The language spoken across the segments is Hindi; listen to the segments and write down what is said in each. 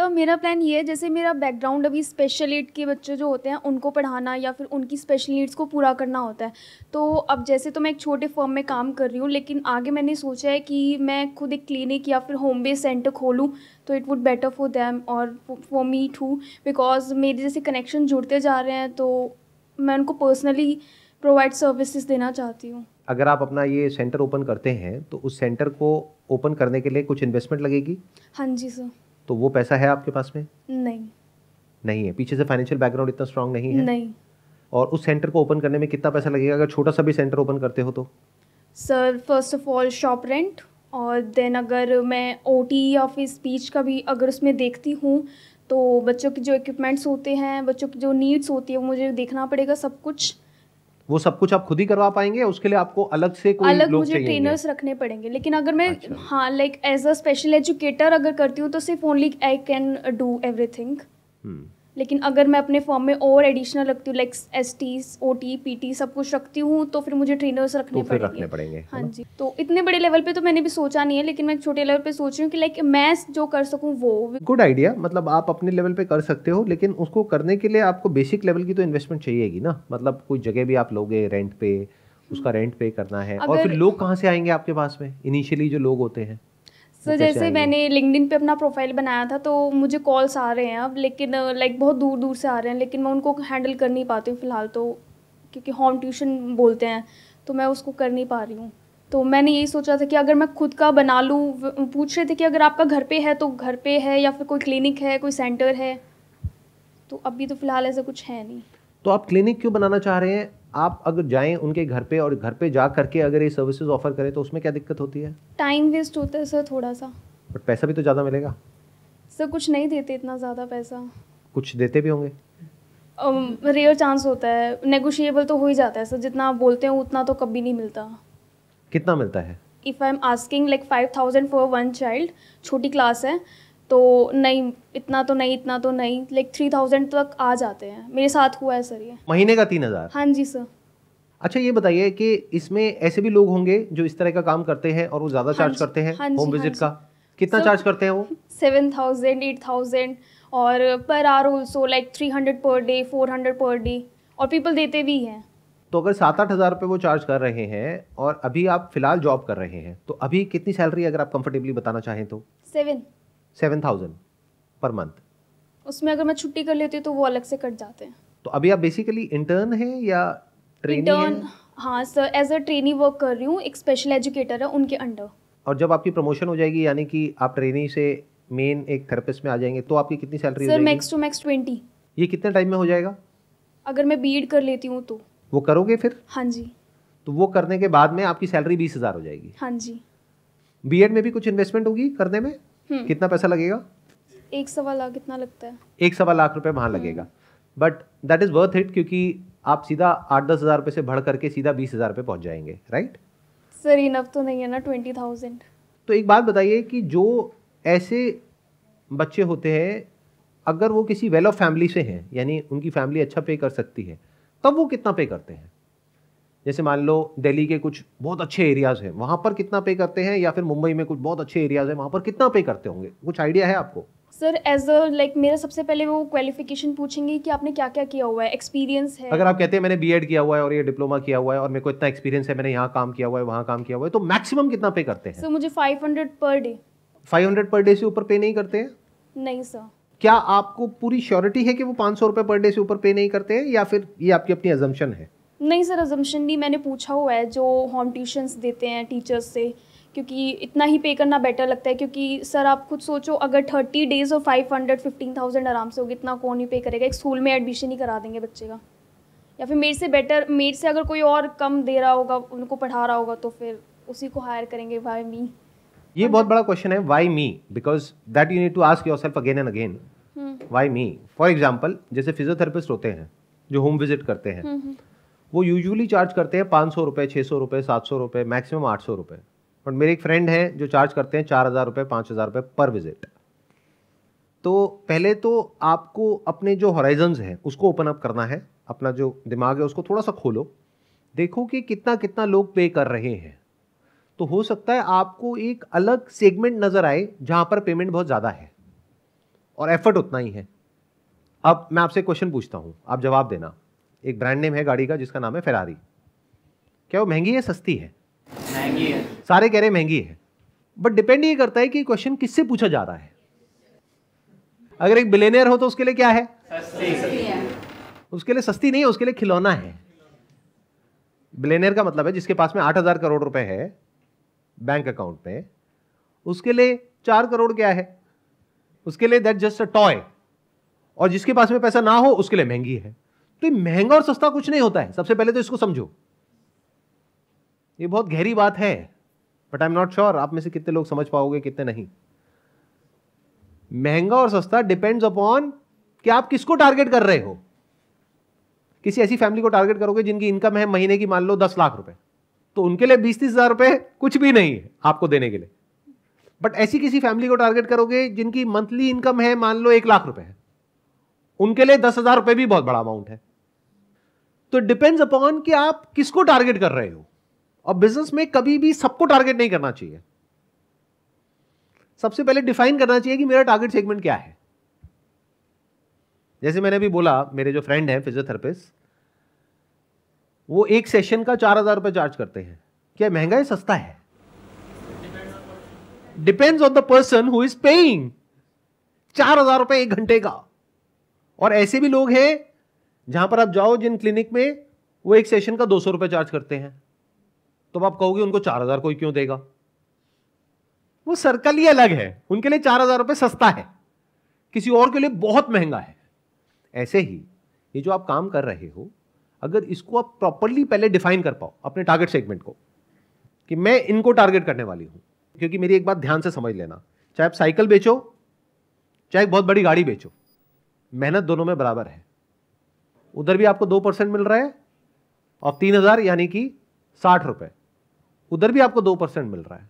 तो मेरा प्लान ये है जैसे मेरा बैकग्राउंड अभी स्पेशल एड के बच्चे जो होते हैं उनको पढ़ाना या फिर उनकी स्पेशल नीड्स को पूरा करना होता है तो अब जैसे तो मैं एक छोटे फॉर्म में काम कर रही हूँ लेकिन आगे मैंने सोचा है कि मैं खुद एक क्लिनिक या फिर होम बेस सेंटर खोलूँ तो it would better for them और फॉर मी टू बिकॉज मेरे जैसे कनेक्शन जुड़ते जा रहे हैं तो मैं उनको पर्सनली प्रोवाइड सर्विसेज देना चाहती हूँ अगर आप अपना ये सेंटर ओपन करते हैं तो उस सेंटर को ओपन करने के लिए कुछ इन्वेस्टमेंट लगेगी हाँ जी सर तो वो पैसा है आपके पास में नहीं नहीं है पीछे से फाइनेंशियल बैकग्राउंड इतना स्ट्रांग नहीं है नहीं और उस सेंटर को ओपन करने में कितना पैसा लगेगा अगर छोटा सा भी सेंटर ओपन करते हो तो sir first of all shop rent और देन अगर मैं ओ टी या फिर स्पीच का भी अगर उसमें देखती हूँ तो बच्चों के जो इक्विपमेंट्स होते हैं बच्चों की जो नीड्स होती है वो मुझे देखना पड़ेगा सब कुछ वो सब कुछ आप खुद ही करवा पाएंगे उसके लिए आपको अलग से कोई अलग लोग मुझे ट्रेनर्स रखने पड़ेंगे लेकिन अगर मैं अच्छा। हाँ like as a special educator अगर करती हूँ तो सिर्फ only I can do everything लेकिन अगर मैं अपने फॉर्म में और एडिशनल रखती हूँ like S T O T P T सब कुछ रखती हूँ तो फिर मुझे ट्रेनर्स रखने, तो पड़ेंगे। रखने पड़ेंगे हाँ जी तो इतने बड़े लेवल पे तो मैंने भी सोचा नहीं है लेकिन मैं छोटे लेवल पे सोच रही हूँ कि लाइक मैं जो कर सकूँ वो गुड आइडिया मतलब आप अपने लेवल पे कर सकते हो लेकिन उसको करने के लिए आपको बेसिक लेवल की तो इन्वेस्टमेंट चाहिएगी ना मतलब कोई जगह भी आप लोगे रेंट पे उसका रेंट पे करना है और फिर लोग कहाँ से आएंगे आपके पास में इनिशियली जो लोग होते हैं सर जैसे मैंने लिंकडिन पे अपना प्रोफाइल बनाया था तो मुझे कॉल्स आ रहे हैं अब लेकिन लाइक uh, बहुत दूर दूर से आ रहे हैं लेकिन मैं उनको हैंडल कर नहीं पाती हूँ फ़िलहाल तो क्योंकि होम ट्यूशन बोलते हैं तो मैं उसको कर नहीं पा रही हूँ तो मैंने यही सोचा था कि अगर मैं खुद का बना लूँ पूछ रहे थे कि अगर आपका घर पे है तो घर पे है या फिर कोई क्लिनिक है कोई सेंटर है तो अभी तो फ़िलहाल ऐसा कुछ है नहीं तो आप क्लिनिक क्यों बनाना चाह रहे हैं आप अगर जाएं उनके घर पे और घर पे जा करके अगर ये सर्विसेज ऑफर करें तो उसमें क्या दिक्कत होती है टाइम वेस्ट होता है सर थोड़ा सा बट पैसा भी तो ज़्यादा मिलेगा सर कुछ नहीं देते इतना ज़्यादा पैसा कुछ देते भी होंगे रेयर um, चांस होता है नेगोशिएबल तो हो ही जाता है सर जितना आप बोलते हो उतना तो कभी नहीं मिलता कितना मिलता है if I am asking like five thousand for one child छोटी क्लास है तो नहीं इतना तो नहीं इतना तो नहीं लाइक थ्री थाउजेंड तक आ जाते हैं मेरे साथ हुआ है सर ये महीने का तीन हज़ार हाँ जी सर अच्छा ये बताइए कि इसमें ऐसे भी लोग होंगे जो इस तरह का काम करते हैं और वो ज़्यादा चार्ज हाँ करते हैं होम हाँ विजिट हाँ का कितना चार्ज करते हैं वो सेवन थाउजेंड एट थाउजेंड और पर are also like three hundred per day four hundred per day और पीपल देते भी हैं तो अगर सात आठ हज़ार रुपये वो चार्ज कर रहे हैं और अभी आप फिलहाल जॉब कर रहे हैं तो अभी कितनी सैलरी अगर आप कंफर्टेबली बताना चाहें तो seven seven thousand per month उसमें अगर मैं छुट्टी कर लेती हूँ तो वो अलग से कट जाते हैं तो अभी आप बेसिकली इंटर्न हैं या इंटर्न हाँ sir as a trainee work कर रही हूँ एक स्पेशल एजुकेटर है उनके अंडर और जब आपकी प्रमोशन हो जाएगी यानी कि आप ट्रेनी से मेन एक थेरेपिस्ट में आ जाएंगे तो आपकी कितनी salary sir max to max twenty ये कितने टाइम में हो जाएगा अगर मैं बी कर लेती हूँ तो वो करोगे फिर हाँ जी तो वो करने के बाद में आपकी सैलरी बीस हज़ार हो जाएगी हाँ जी बी में भी कुछ इन्वेस्टमेंट होगी करने में हम्म। कितना पैसा लगेगा एक सवा लाख कितना लगता है एक सवा लाख रुपए वहाँ हम्म। लगेगा but that is worth it क्योंकि आप सीधा आठ दस हज़ार रुपए से बढ़ करके सीधा बीस हज़ार रुपए पहुंच जाएंगे राइट सर इनफ तो नहीं है ना ट्वेंटी थाउजेंड तो एक बात बताइए कि जो ऐसे बच्चे होते हैं अगर वो किसी वेल ऑफ फैमिली से हैं यानी उनकी फैमिली अच्छा पे कर सकती है तब वो कितना पे करते हैं जैसे मान लो दिल्ली के कुछ बहुत अच्छे एरियाज़ हैं वहाँ पर कितना पे करते हैं या फिर मुंबई में कुछ बहुत अच्छे एरियाज़ हैं वहाँ पर कितना पे करते होंगे कुछ आइडिया है आपको सर एज अ लाइक मेरा सबसे पहले वो क्वालिफिकेशन पूछेंगे कि आपने क्या क्या किया हुआ है एक्सपीरियंस है अगर आप कहते हैं मैंने बी किया हुआ है और ये डिप्लोमा किया हुआ है और मेरे को इतना एक्सपीरियंस है मैंने यहाँ काम किया हुआ है वहाँ काम किया हुआ है तो मैक्सिमम कितना पे करते हैं सर मुझे five per day five per day से ऊपर पे नहीं करते हैं नहीं सर क्या आपको पूरी श्योरिटी है कि वो पाँच सौ पर डे से ऊपर पे नहीं करते हैं या फिर ये आपकी अपनी एजम्पन है नहीं सर अजम्पन नहीं मैंने पूछा हुआ है जो होम ट्यूशन्स देते हैं टीचर्स से क्योंकि इतना ही पे करना बेटर लगता है क्योंकि सर आप खुद सोचो अगर थर्टी डेज़ और फाइव हंड्रेड फिफ्टीन थाउजेंड आराम से होगी इतना कौन ही पे करेगा एक स्कूल में एडमिशन ही करा देंगे बच्चे का या फिर मेरे से बेटर मेरे से अगर कोई और कम दे रहा होगा उनको पढ़ा रहा होगा तो फिर उसी को हायर करेंगे वाई मी ये बहुत बड़ा क्वेश्चन है why me because that you need to ask yourself again and again why me for example जैसे फिजियोथेरेपिस्ट होते हैं जो होम विजिट करते हैं हम्म, हम्म। वो यूजुअली चार्ज करते हैं पाँच सौ रुपये छः सौ रुपये सात सौ रुपये मैक्सिमम आठ सौ रुपये बट मेरे एक फ्रेंड हैं जो चार्ज करते हैं चार हज़ार रुपये पाँच हज़ार रुपये पर विज़िट तो पहले तो आपको अपने जो हॉराइजन्स हैं उसको ओपन अप करना है अपना जो दिमाग है उसको थोड़ा सा खोलो देखो कि कितना कितना लोग पे कर रहे हैं तो हो सकता है आपको एक अलग सेगमेंट नज़र आए जहाँ पर पेमेंट बहुत ज़्यादा है और एफर्ट उतना ही है अब मैं आपसे क्वेश्चन पूछता हूँ आप जवाब देना एक ब्रांड नेम है गाड़ी का जिसका नाम है फेरारी क्या वो महंगी है सस्ती है महंगी है सारे कह रहे महंगी है बट डिपेंड ये करता है कि क्वेश्चन किससे पूछा जा रहा है अगर एक बिलेनियर हो तो उसके लिए क्या है सस्ती, सस्ती है उसके लिए सस्ती नहीं है उसके लिए खिलौना है बिलेनियर का मतलब है जिसके पास में आठ हजार करोड़ रुपए है बैंक अकाउंट में उसके लिए चार करोड़ क्या है उसके लिए दैट जस्ट अ टॉय और जिसके पास में पैसा ना हो उसके लिए महंगी है तो महंगा और सस्ता कुछ नहीं होता है सबसे पहले तो इसको समझो ये बहुत गहरी बात है but I am not sure आप में से कितने लोग समझ पाओगे कितने नहीं महंगा और सस्ता डिपेंड्स अपॉन कि आप किसको टारगेट कर रहे हो किसी ऐसी फैमिली को टारगेट करोगे जिनकी इनकम है महीने की मान लो दस लाख रुपए तो उनके लिए बीस तीस हजार रुपए कुछ भी नहीं है आपको देने के लिए बट ऐसी किसी फैमिली को टारगेट करोगे जिनकी मंथली इनकम है मान लो एक लाख रुपए है उनके लिए दस हजार रुपए भी बहुत बड़ा अमाउंट है तो डिपेंड्स अपॉन कि आप किसको टारगेट कर रहे हो और बिजनेस में कभी भी सबको टारगेट नहीं करना चाहिए सबसे पहले डिफाइन करना चाहिए कि मेरा टारगेट सेगमेंट क्या है जैसे मैंने अभी बोला मेरे जो फ्रेंड हैं फिजियोथेरेपिस्ट वो एक सेशन का चार हजार रुपये चार्ज करते हैं क्या महंगा है सस्ता है depends on the person who is paying चार हजार रुपये एक घंटे का और ऐसे भी लोग हैं जहां पर आप जाओ जिन क्लिनिक में वो एक सेशन का दो सौ रुपए चार्ज करते हैं तो आप कहोगे उनको चार हजार कोई क्यों देगा वो सर्कल ही अलग है उनके लिए चार हजार रुपये सस्ता है किसी और के लिए बहुत महंगा है ऐसे ही ये जो आप काम कर रहे हो अगर इसको आप प्रॉपरली पहले डिफाइन कर पाओ अपने टारगेट सेगमेंट को कि मैं इनको टारगेट करने वाली हूं क्योंकि मेरी एक बात ध्यान से समझ लेना चाहे आप साइकिल बेचो चाहे बहुत बड़ी गाड़ी बेचो मेहनत दोनों में बराबर है उधर भी आपको दो परसेंट मिल रहा है और तीन हजार यानी कि साठ रुपए उधर भी आपको दो परसेंट मिल रहा है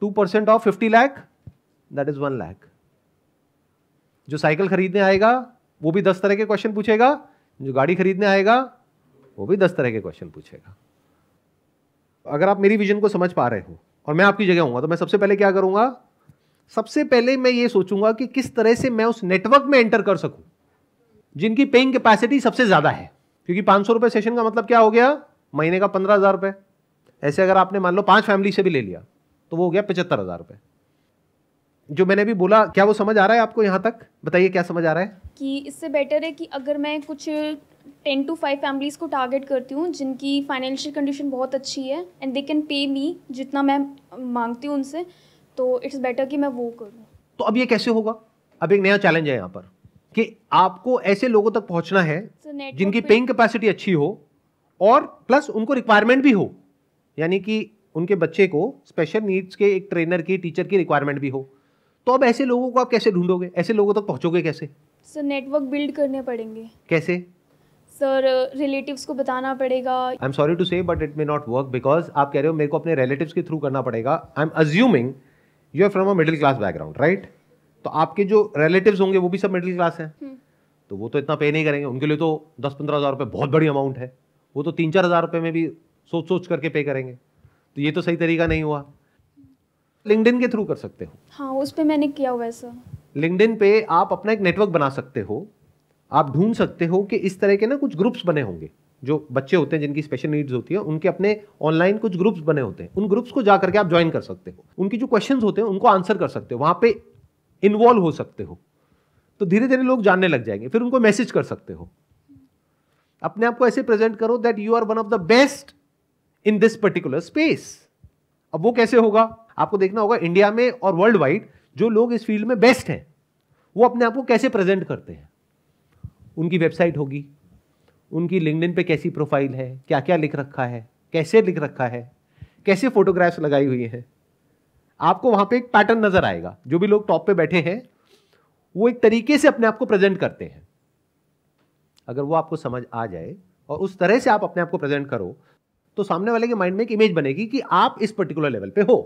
two percent off fifty lakh that is one lakh जो साइकिल खरीदने आएगा वो भी दस तरह के क्वेश्चन पूछेगा जो गाड़ी खरीदने आएगा वो भी दस तरह के क्वेश्चन पूछेगा अगर आप मेरी विजन को समझ पा रहे हो और मैं आपकी जगह हूंगा तो मैं सबसे पहले क्या करूंगा सबसे पहले मैं ये सोचूंगा कि किस तरह से मैं उस नेटवर्क में एंटर कर सकूं जिनकी पेइंग कैपेसिटी सबसे ज़्यादा है क्योंकि पाँच सौ रुपये सेशन का मतलब क्या हो गया महीने का पंद्रह हज़ार रुपये ऐसे अगर आपने मान लो पाँच फैमिली से भी ले लिया तो वो हो गया पचहत्तर हज़ार रुपये जो मैंने भी बोला क्या वो समझ आ रहा है आपको यहाँ तक बताइए क्या समझ आ रहा है कि इससे बेटर है कि अगर मैं कुछ टेन टू फाइव फैमिलीज़ को टारगेट करती हूँ जिनकी फाइनेंशियल कंडीशन बहुत अच्छी है एंड दे कैन पे मी जितना मैं मांगती हूँ उनसे तो इट्स बेटर कि मैं वो करूँ तो अब ये कैसे होगा अब एक नया चैलेंज है यहाँ पर कि आपको ऐसे लोगों तक पहुंचना है so, जिनकी पेइंग कैपेसिटी अच्छी हो और प्लस उनको रिक्वायरमेंट भी हो यानी कि उनके बच्चे को स्पेशल नीड्स के एक ट्रेनर की टीचर की रिक्वायरमेंट भी हो तो अब ऐसे लोगों को आप कैसे ढूंढोगे ऐसे लोगों तक पहुंचोगे कैसे सर नेटवर्क बिल्ड करने पड़ेंगे कैसे सर रिलेटिव्स को बताना पड़ेगा I am sorry to say but it may not work because आप कह रहे हो मेरे को अपने रिलेटिव्स के थ्रू करना पड़ेगा I am assuming you are from a middle class background right तो आपके जो रिलेटिव होंगे वो भी सब मिडिल क्लास है तो वो तो इतना पे नहीं करेंगे उनके लिए तो दस पंद्रह हज़ार रुपये बहुत बड़ी अमाउंट है वो तो तीन चार हज़ार रुपये में भी सोच सोच करके पे करेंगे तो ये तो सही तरीका नहीं हुआ लिंकडिन के थ्रू कर सकते हो हाँ उस पर मैंने किया हुआ है सर लिंकडिन पे आप अपना एक नेटवर्क बना सकते हो आप ढूंढ सकते हो कि इस तरह के ना कुछ ग्रुप्स बने होंगे जो बच्चे होते हैं जिनकी स्पेशल नीड्स होती है उनके अपने ऑनलाइन कुछ ग्रुप्स बने होते हैं उन ग्रुप्स को जा करके आप ज्वाइन कर सकते हो उनकी जो क्वेश्चंस होते हैं उनको आंसर कर सकते हो वहाँ पे इन्वॉल्व हो सकते हो तो धीरे धीरे लोग जानने लग जाएंगे फिर उनको मैसेज कर सकते हो अपने आप को ऐसे प्रेजेंट करो that you are one of the best in this particular space अब वो कैसे होगा आपको देखना होगा इंडिया में और वर्ल्ड वाइड जो लोग इस फील्ड में बेस्ट हैं वो अपने आप को कैसे प्रेजेंट करते हैं उनकी वेबसाइट होगी उनकी लिंकडिन पे कैसी प्रोफाइल है क्या क्या लिख रखा है कैसे लिख रखा है कैसे फोटोग्राफ्स लगाई हुई हैं आपको वहां पे एक पैटर्न नजर आएगा जो भी लोग टॉप पे बैठे हैं वो एक तरीके से अपने आप को प्रेजेंट करते हैं अगर वो आपको समझ आ जाए और उस तरह से आप अपने आप को प्रेजेंट करो तो सामने वाले के माइंड में एक इमेज बनेगी कि आप इस पर्टिकुलर लेवल पे हो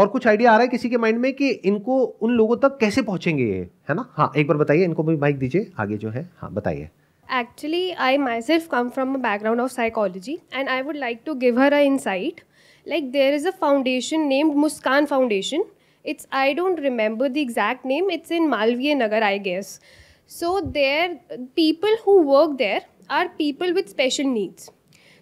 और कुछ आइडिया आ रहा है किसी के माइंड में कि इनको उन लोगों तक कैसे पहुंचेंगे ये है ना हाँ एक बार बताइए इनको भी माइक दीजिए आगे जो है हाँ बताइए Actually, I myself come from a background of psychology and I would like to give her a insight Like there is a foundation named Muskan Foundation. It's I don't remember the exact name. It's in Malviya Nagar, I guess. So there, people who work there are people with special needs.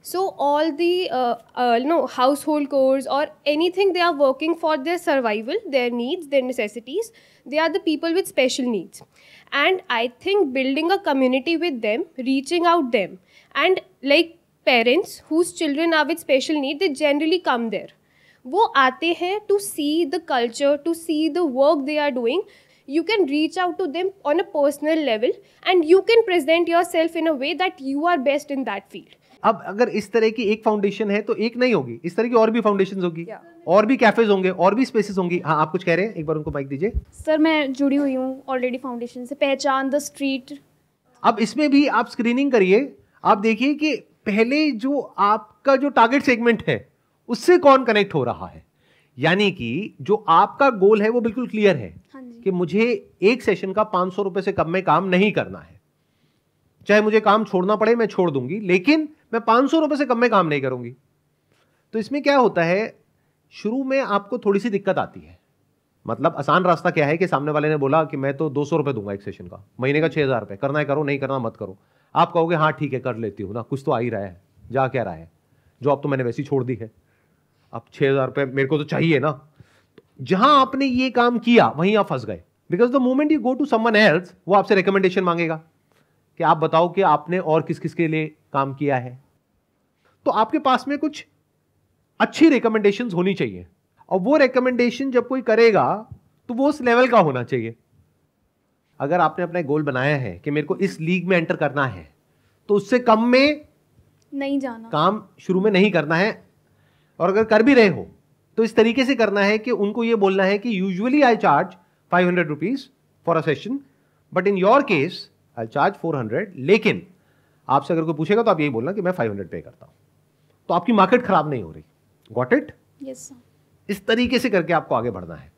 So all the uh, uh, you know household chores or anything they are working for their survival, their needs, their necessities. They are the people with special needs, and I think building a community with them, reaching out them, and like parents whose children are with special need they generally come there वो आते हैं to see the culture to see the work they are doing you can reach out to them on a personal level and you can present yourself in a way that you are best in that field अब अगर इस तरह की एक फाउंडेशन है तो एक नहीं होगी इस तरह की और भी फाउंडेशन होगी yeah. और भी कैफेज होंगे और भी स्पेसेस होंगी हाँ आप कुछ कह रहे हैं एक बार उनको माइक दीजिए सर मैं जुड़ी हुई हूँ ऑलरेडी फाउंडेशन से पहचान द स्ट्रीट अब इसमें भी आप स्क्रीनिंग करिए आप देखिए कि पहले जो आपका जो टारगेट सेगमेंट है उससे कौन कनेक्ट हो रहा है यानी कि जो आपका गोल है वो बिल्कुल क्लियर है हाँ कि मुझे एक सेशन का पांच सौ रुपए से कम में काम नहीं करना है चाहे मुझे काम छोड़ना पड़े मैं छोड़ दूंगी लेकिन मैं पांच सौ रुपए से कम में काम नहीं करूंगी तो इसमें क्या होता है शुरू में आपको थोड़ी सी दिक्कत आती है मतलब आसान रास्ता क्या है कि सामने वाले ने बोला कि मैं तो दो सौ रुपए दूंगा एक सेशन का महीने का छह हज़ार रुपए करना है करो नहीं करना मत करो आप कहोगे हाँ ठीक है कर लेती हूँ ना कुछ तो आ ही रहा है जा क्या रहा है जॉब तो मैंने वैसी छोड़ दी है अब छः हज़ार रुपये मेरे को तो चाहिए ना जहां आपने ये काम किया वहीं आप फंस गए because the moment you go to someone else वो आपसे रिकमेंडेशन मांगेगा कि आप बताओ कि आपने और किस किस के लिए काम किया है तो आपके पास में कुछ अच्छी रिकमेंडेशन होनी चाहिए और वो रिकमेंडेशन जब कोई करेगा तो वो उस लेवल का होना चाहिए अगर आपने अपना गोल बनाया है कि मेरे को इस लीग में एंटर करना है तो उससे कम में नहीं जाना काम शुरू में नहीं करना है और अगर कर भी रहे हो तो इस तरीके से करना है कि उनको ये बोलना है कि usually I charge five hundred rupees for a session but in your case I charge four hundred लेकिन आपसे अगर कोई पूछेगा तो आप यही बोलना कि मैं फाइव हंड्रेड पे करता हूँ तो आपकी मार्केट खराब नहीं हो रही गॉट इट यस इस तरीके से करके आपको आगे बढ़ना है